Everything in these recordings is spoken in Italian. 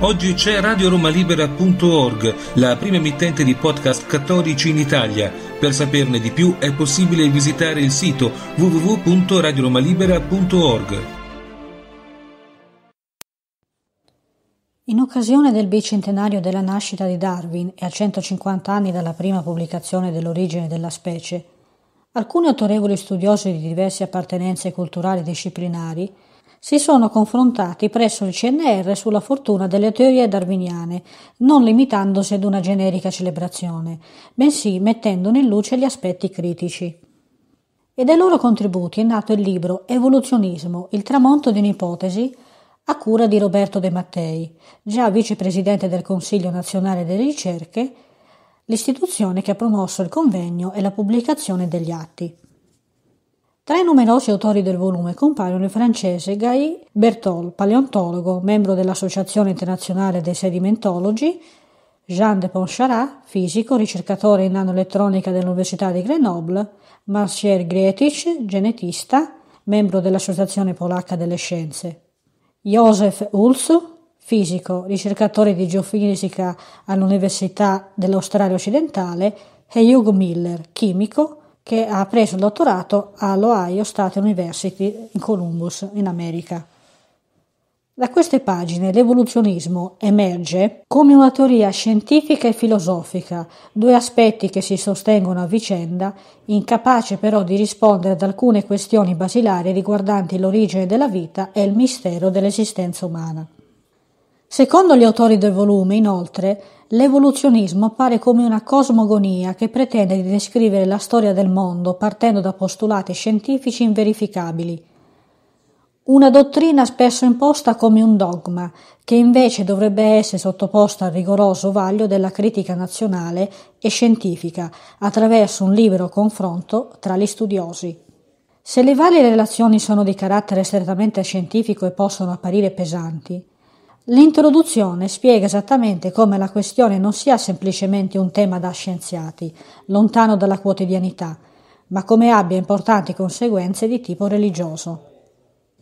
Oggi c'è radioromalibera.org, la prima emittente di podcast cattolici in Italia. Per saperne di più è possibile visitare il sito www.radioromalibera.org. In occasione del bicentenario della nascita di Darwin e a 150 anni dalla prima pubblicazione dell'origine della specie, alcuni autorevoli studiosi di diverse appartenenze culturali e disciplinari si sono confrontati presso il CNR sulla fortuna delle teorie darwiniane, non limitandosi ad una generica celebrazione, bensì mettendo in luce gli aspetti critici. E dai loro contributi è nato il libro Evoluzionismo, il tramonto di un'ipotesi, a cura di Roberto De Mattei, già vicepresidente del Consiglio nazionale delle ricerche, l'istituzione che ha promosso il convegno e la pubblicazione degli atti. Tra i numerosi autori del volume compaiono il francese Guy Bertol, paleontologo, membro dell'Associazione internazionale dei sedimentologi, Jean de Poncharat, fisico, ricercatore in nanoelettronica dell'Università di Grenoble, Marcier Grietich, genetista, membro dell'Associazione Polacca delle Scienze, Josef Ulso, fisico, ricercatore di geofisica all'Università dell'Australia Occidentale, e Hugh Miller, chimico, che ha preso il dottorato all'Ohio State University in Columbus, in America. Da queste pagine l'evoluzionismo emerge come una teoria scientifica e filosofica, due aspetti che si sostengono a vicenda, incapace però di rispondere ad alcune questioni basilari riguardanti l'origine della vita e il mistero dell'esistenza umana. Secondo gli autori del volume, inoltre, l'evoluzionismo appare come una cosmogonia che pretende di descrivere la storia del mondo partendo da postulati scientifici inverificabili. Una dottrina spesso imposta come un dogma, che invece dovrebbe essere sottoposta al rigoroso vaglio della critica nazionale e scientifica, attraverso un libero confronto tra gli studiosi. Se le varie relazioni sono di carattere strettamente scientifico e possono apparire pesanti, L'introduzione spiega esattamente come la questione non sia semplicemente un tema da scienziati, lontano dalla quotidianità, ma come abbia importanti conseguenze di tipo religioso.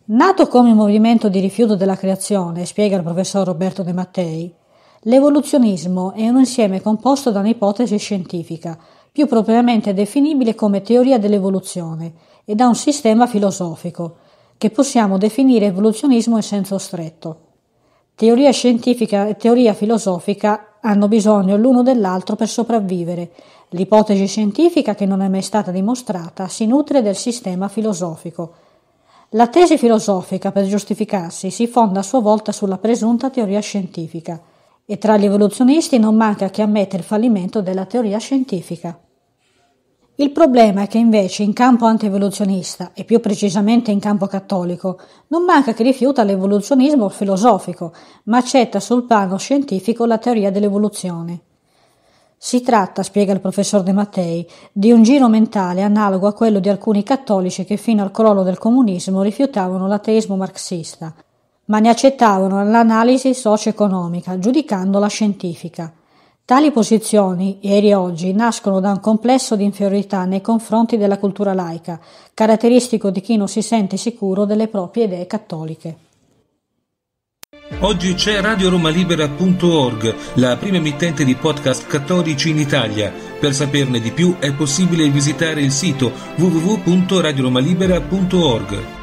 Nato come movimento di rifiuto della creazione, spiega il professor Roberto De Mattei, l'evoluzionismo è un insieme composto da un'ipotesi scientifica, più propriamente definibile come teoria dell'evoluzione, e da un sistema filosofico, che possiamo definire evoluzionismo in senso stretto. Teoria scientifica e teoria filosofica hanno bisogno l'uno dell'altro per sopravvivere. L'ipotesi scientifica, che non è mai stata dimostrata, si nutre del sistema filosofico. La tesi filosofica, per giustificarsi, si fonda a sua volta sulla presunta teoria scientifica e tra gli evoluzionisti non manca chi ammette il fallimento della teoria scientifica. Il problema è che invece in campo antievoluzionista, e più precisamente in campo cattolico, non manca chi rifiuta l'evoluzionismo filosofico, ma accetta sul piano scientifico la teoria dell'evoluzione. Si tratta, spiega il professor De Mattei, di un giro mentale analogo a quello di alcuni cattolici che fino al crollo del comunismo rifiutavano l'ateismo marxista, ma ne accettavano l'analisi socio-economica, giudicandola scientifica. Tali posizioni, ieri e oggi, nascono da un complesso di inferiorità nei confronti della cultura laica, caratteristico di chi non si sente sicuro delle proprie idee cattoliche. Oggi c'è radioromalibera.org, la prima emittente di podcast cattolici in Italia. Per saperne di più è possibile visitare il sito www.radioromalibera.org.